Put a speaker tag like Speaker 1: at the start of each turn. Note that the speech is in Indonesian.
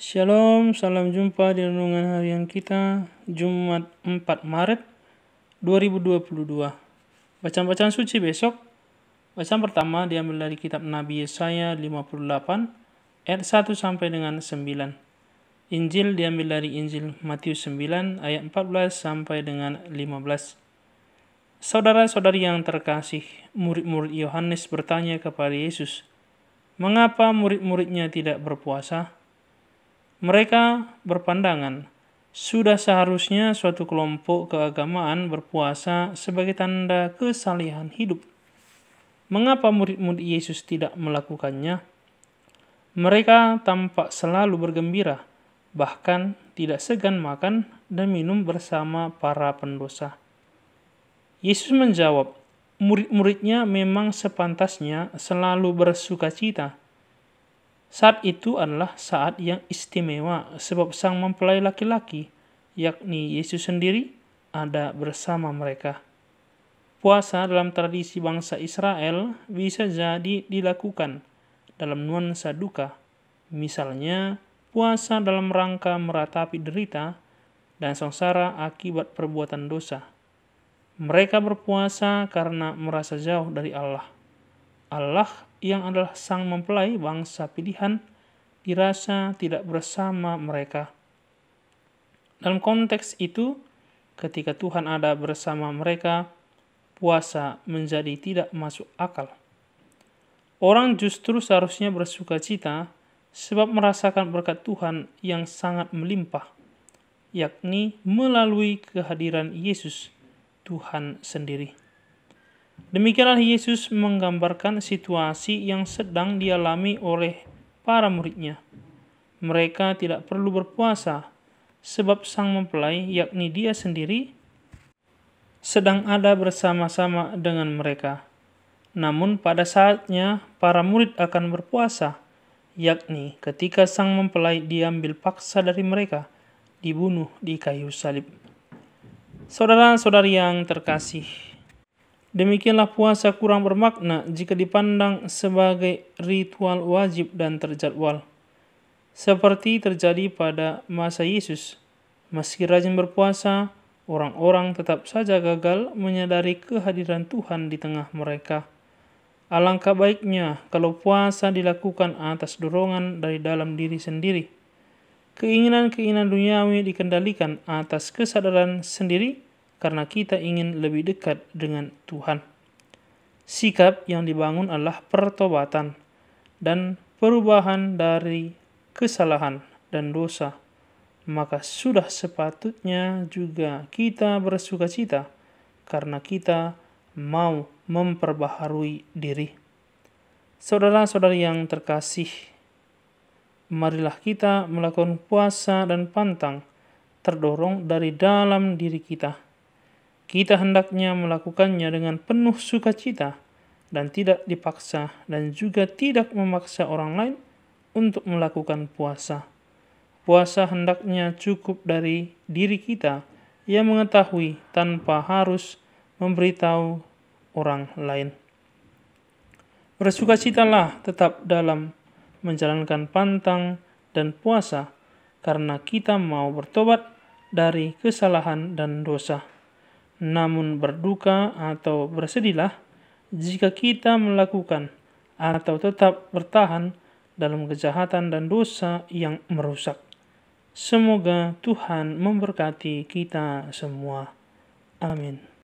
Speaker 1: Shalom, salam jumpa di renungan harian kita Jumat 4 Maret 2022. Bacaan-bacaan suci besok. Bacaan pertama diambil dari kitab Nabi Yesaya 58 ayat 1 sampai dengan 9. Injil diambil dari Injil Matius 9 ayat 14 sampai dengan 15. Saudara-saudari yang terkasih, murid-murid Yohanes bertanya kepada Yesus, "Mengapa murid-muridnya tidak berpuasa?" Mereka berpandangan, sudah seharusnya suatu kelompok keagamaan berpuasa sebagai tanda kesalihan hidup. Mengapa murid-murid Yesus tidak melakukannya? Mereka tampak selalu bergembira, bahkan tidak segan makan dan minum bersama para pendosa. Yesus menjawab, murid-muridnya memang sepantasnya selalu bersuka cita saat itu adalah saat yang istimewa sebab sang mempelai laki-laki, yakni Yesus sendiri, ada bersama mereka. Puasa dalam tradisi bangsa Israel bisa jadi dilakukan dalam nuansa duka, misalnya puasa dalam rangka meratapi derita dan sengsara akibat perbuatan dosa. Mereka berpuasa karena merasa jauh dari Allah. Allah yang adalah sang mempelai bangsa pilihan dirasa tidak bersama mereka. Dalam konteks itu, ketika Tuhan ada bersama mereka, puasa menjadi tidak masuk akal. Orang justru seharusnya bersuka cita sebab merasakan berkat Tuhan yang sangat melimpah, yakni melalui kehadiran Yesus, Tuhan sendiri. Demikianlah Yesus menggambarkan situasi yang sedang dialami oleh para muridnya. Mereka tidak perlu berpuasa, sebab sang mempelai, yakni dia sendiri, sedang ada bersama-sama dengan mereka. Namun pada saatnya para murid akan berpuasa, yakni ketika sang mempelai diambil paksa dari mereka, dibunuh di kayu salib. Saudara-saudari yang terkasih, Demikianlah puasa kurang bermakna jika dipandang sebagai ritual wajib dan terjadwal. Seperti terjadi pada masa Yesus. Meski rajin berpuasa, orang-orang tetap saja gagal menyadari kehadiran Tuhan di tengah mereka. Alangkah baiknya kalau puasa dilakukan atas dorongan dari dalam diri sendiri. Keinginan-keinginan duniawi dikendalikan atas kesadaran sendiri karena kita ingin lebih dekat dengan Tuhan. Sikap yang dibangun adalah pertobatan dan perubahan dari kesalahan dan dosa. Maka sudah sepatutnya juga kita bersuka cita karena kita mau memperbaharui diri. Saudara-saudari yang terkasih, marilah kita melakukan puasa dan pantang terdorong dari dalam diri kita kita hendaknya melakukannya dengan penuh sukacita dan tidak dipaksa dan juga tidak memaksa orang lain untuk melakukan puasa. Puasa hendaknya cukup dari diri kita yang mengetahui tanpa harus memberitahu orang lain. Bersukacitalah tetap dalam menjalankan pantang dan puasa karena kita mau bertobat dari kesalahan dan dosa namun berduka atau bersedihlah jika kita melakukan atau tetap bertahan dalam kejahatan dan dosa yang merusak. Semoga Tuhan memberkati kita semua. Amin.